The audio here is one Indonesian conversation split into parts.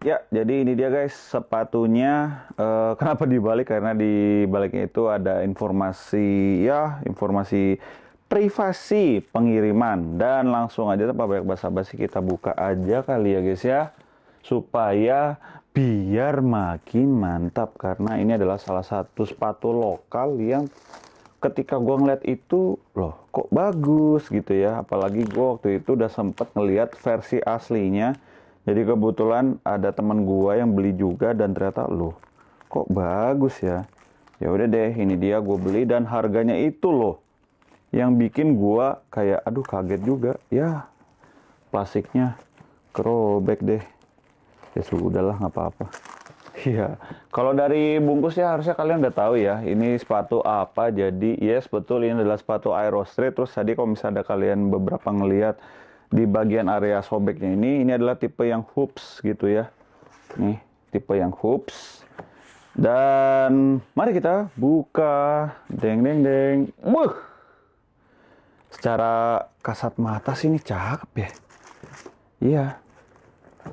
Ya, jadi ini dia guys sepatunya. Uh, kenapa dibalik? Karena di baliknya itu ada informasi ya, informasi privasi pengiriman. Dan langsung aja tanpa banyak basa-basi kita buka aja kali ya guys ya. Supaya biar makin mantap karena ini adalah salah satu sepatu lokal yang ketika gua ngeliat itu loh kok bagus gitu ya. Apalagi gua waktu itu udah sempet ngeliat versi aslinya jadi kebetulan ada teman gua yang beli juga dan ternyata loh kok bagus ya ya udah deh ini dia gue beli dan harganya itu loh yang bikin gua kayak aduh kaget juga ya plastiknya kerobek deh ya sudahlah nggak apa-apa Iya, kalau dari bungkus ya harusnya kalian udah tahu ya, ini sepatu apa. Jadi yes betul ini adalah sepatu Aero Terus tadi kalau misalnya ada kalian beberapa ngelihat di bagian area sobeknya ini ini adalah tipe yang hoops gitu ya nih tipe yang hoops dan mari kita buka deng deng deng Wuh. secara kasat mata sih ini cakep ya iya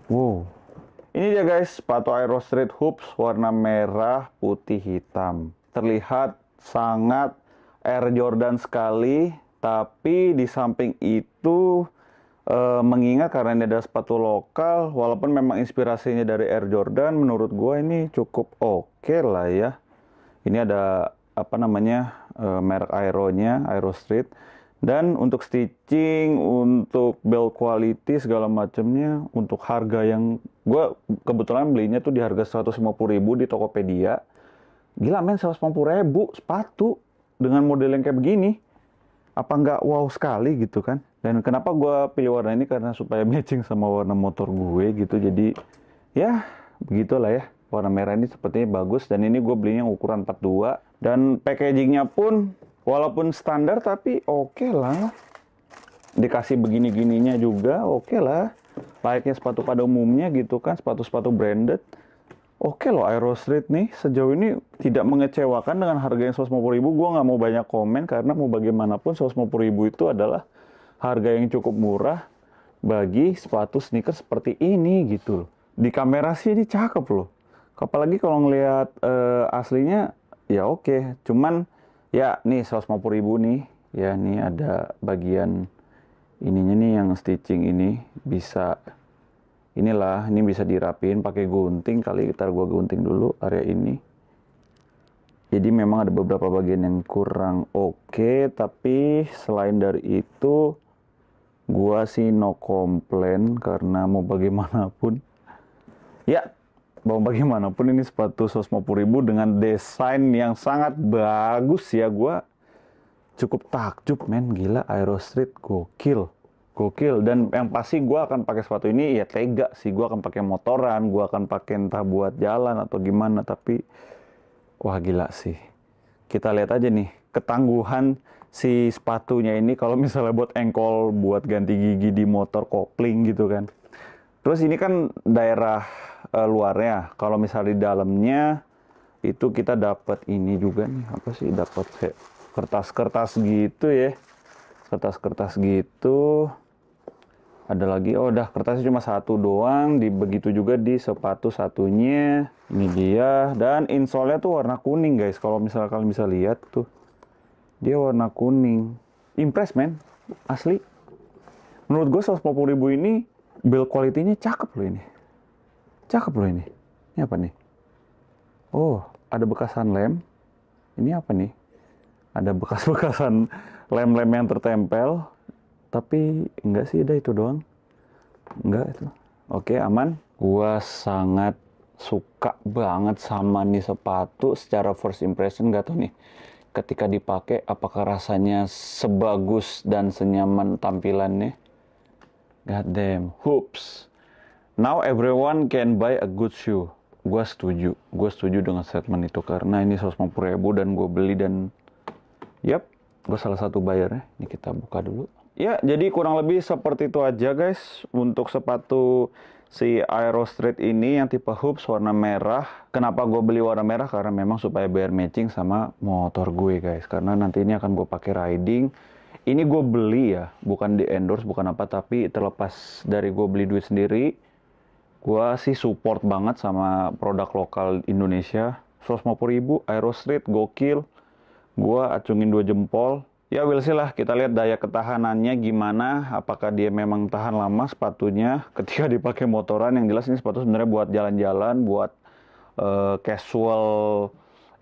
wow ini dia guys sepatu aero street hoops warna merah putih hitam terlihat sangat Air Jordan sekali tapi di samping itu Uh, mengingat karena ini adalah sepatu lokal, walaupun memang inspirasinya dari Air Jordan, menurut gue ini cukup oke okay lah ya. Ini ada apa namanya uh, merek Aeronya, Aero Street. Dan untuk stitching, untuk build quality segala macamnya, untuk harga yang gue kebetulan belinya tuh di harga 150 ribu di Tokopedia. Gila men 150 ribu sepatu dengan model yang kayak begini apa nggak wow sekali gitu kan dan kenapa gue pilih warna ini karena supaya matching sama warna motor gue gitu jadi ya begitulah ya warna merah ini sepertinya bagus dan ini gue belinya ukuran 42 dan packagingnya pun walaupun standar tapi oke okay lah dikasih begini-gininya juga oke okay lah layaknya sepatu pada umumnya gitu kan sepatu-sepatu branded Oke loh Aerosmith nih sejauh ini tidak mengecewakan dengan harga yang 150 ribu. Gue nggak mau banyak komen karena mau bagaimanapun 150 ribu itu adalah harga yang cukup murah bagi sepatu sneaker seperti ini gitu loh. Di kamera sih ini cakep loh. Apalagi kalau ngelihat uh, aslinya ya oke. Cuman ya nih 150 ribu nih. Ya nih ada bagian ininya nih yang stitching ini bisa inilah ini bisa dirapin pakai gunting kali kita gua gunting dulu area ini jadi memang ada beberapa bagian yang kurang oke tapi selain dari itu gua sih no komplain karena mau bagaimanapun ya mau bagaimanapun ini sepatu 150 ribu dengan desain yang sangat bagus ya gua cukup takjub men gila Aero Street gokil Gokil dan yang pasti gue akan pakai sepatu ini ya tega sih gue akan pakai motoran gue akan pakai entah buat jalan atau gimana tapi wah gila sih kita lihat aja nih ketangguhan si sepatunya ini kalau misalnya buat engkol buat ganti gigi di motor kopling gitu kan terus ini kan daerah e, luarnya kalau misalnya di dalamnya itu kita dapat ini juga nih apa sih dapat kertas-kertas gitu ya kertas-kertas gitu ada lagi oh udah kertasnya cuma satu doang di begitu juga di sepatu satunya ini dia dan insole tuh warna kuning guys kalau misalnya kalian bisa lihat tuh dia warna kuning impress man asli menurut gue 150 ribu ini build quality-nya cakep loh ini cakep loh ini ini apa nih oh ada bekasan lem ini apa nih ada bekas-bekasan lem-lem yang tertempel tapi enggak sih udah itu doang enggak itu oke aman gua sangat suka banget sama nih sepatu secara first impression gak tau nih ketika dipakai apakah rasanya sebagus dan senyaman tampilannya god damn hoops now everyone can buy a good shoe gue setuju gue setuju dengan statement itu karena ini 150 ribu dan gue beli dan yep gue salah satu bayarnya ini kita buka dulu Ya, jadi kurang lebih seperti itu aja guys untuk sepatu si Aero Street ini yang tipe hoops warna merah. Kenapa gue beli warna merah? Karena memang supaya biar matching sama motor gue guys. Karena nanti ini akan gue pakai riding. Ini gue beli ya, bukan di endorse, bukan apa, tapi terlepas dari gue beli duit sendiri, gue sih support banget sama produk lokal Indonesia. 150 ribu, Aero Street, gokil. Gue acungin dua jempol, Ya Wilsey lah kita lihat daya ketahanannya gimana apakah dia memang tahan lama sepatunya ketika dipakai motoran yang jelas ini sepatu sebenarnya buat jalan-jalan buat uh, casual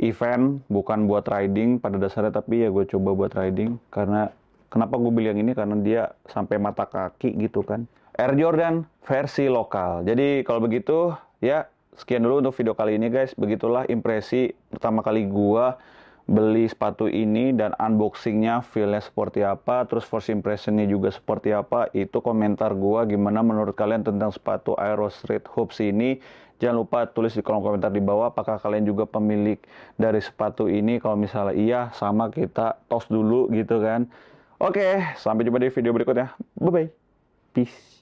event bukan buat riding pada dasarnya tapi ya gue coba buat riding karena kenapa gue beli yang ini karena dia sampai mata kaki gitu kan Air Jordan versi lokal jadi kalau begitu ya sekian dulu untuk video kali ini guys begitulah impresi pertama kali gue beli sepatu ini dan unboxingnya feelnya seperti apa terus first impressionnya juga seperti apa itu komentar gua gimana menurut kalian tentang sepatu Aero Street Hoops ini jangan lupa tulis di kolom komentar di bawah apakah kalian juga pemilik dari sepatu ini kalau misalnya iya sama kita tos dulu gitu kan oke sampai jumpa di video berikutnya bye bye peace